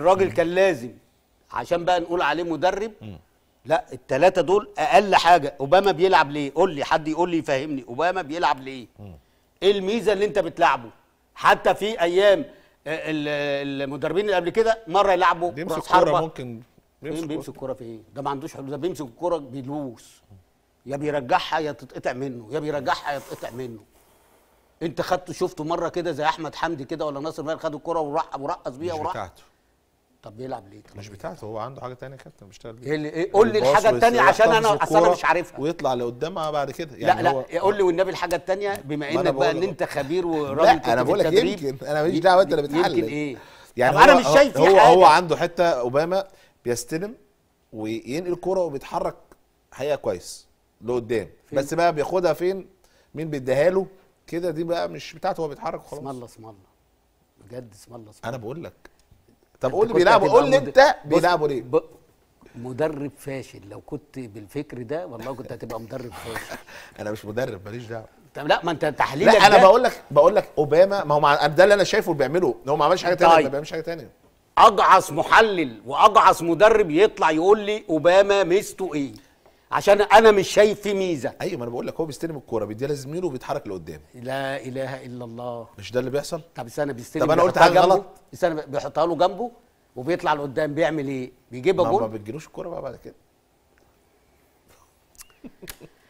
الراجل كان لازم عشان بقى نقول عليه مدرب لا الثلاثه دول اقل حاجه اوباما بيلعب ليه قول لي حد يقول لي يفهمني اوباما بيلعب ليه ايه الميزه اللي انت بتلعبه حتى في ايام آه، المدربين اللي قبل كده مره يلعبوا بيمسك الكوره ممكن بيمسك, بيمسك الكوره في ايه ده ما عندوش حلول ده بيمسك الكوره بيلوس يا بيرجعها يا تتقطع منه يا بيرجعها يا تتقطع منه انت خدته شفته مره كده زي احمد حمدي كده ولا ناصر ماهر خد الكوره ورقص بيها ورقص طب بيلعب ليه طب مش بتاعته هو عنده حاجه ثانيه يا كابتن بيشتغل بيها ايه اللي إيه قول لي الحاجه الثانيه عشان انا اصل انا مش عارفها ويطلع لقدام بعد كده يعني لا لا قول لي والنبي الحاجه الثانيه بما انك بقى ان انت خبير وراجل لا انا بقول لك يمكن انا ماليش دعوه انت اللي بتحلل يمكن ايه يعني انا مش شايف هو حاجة. هو عنده حته اوباما بيستلم وينقل الكوره وبيتحرك حقيقه كويس لقدام بس بقى بياخدها فين مين بيديها له كده دي بقى مش بتاعته هو بيتحرك وخلاص اسم الله اسم الله بجد اسم الله اسم انا بقول لك طب قول لي بيلعبوا قول لي انت بيلعبوا ليه ب... مدرب فاشل لو كنت بالفكر ده والله كنت هتبقى مدرب فاشل انا مش مدرب ماليش دعوه طب لا ما انت تحليلك لا انا بقول لك بقول لك اوباما ما هو مع... ده اللي انا شايفه بيعمله هو ما عملش حاجه ثانيه طيب. ما بيعملش حاجه ثانيه اجعص محلل واجعص مدرب يطلع يقول لي اوباما ميزته ايه عشان انا مش شايف فيه ميزه ايوه ما انا بقول لك هو بيستلم الكوره بيديها لزميله وبيتحرك لقدام لا اله الا الله مش ده اللي بيحصل طب استنى بيستلم طب انا قلت حاجه غلط لسانه بيحطها له جنبه وبيطلع لقدام بيعمل ايه؟ بيجيبها جول ما بتجيلوش الكوره بقى بعد كده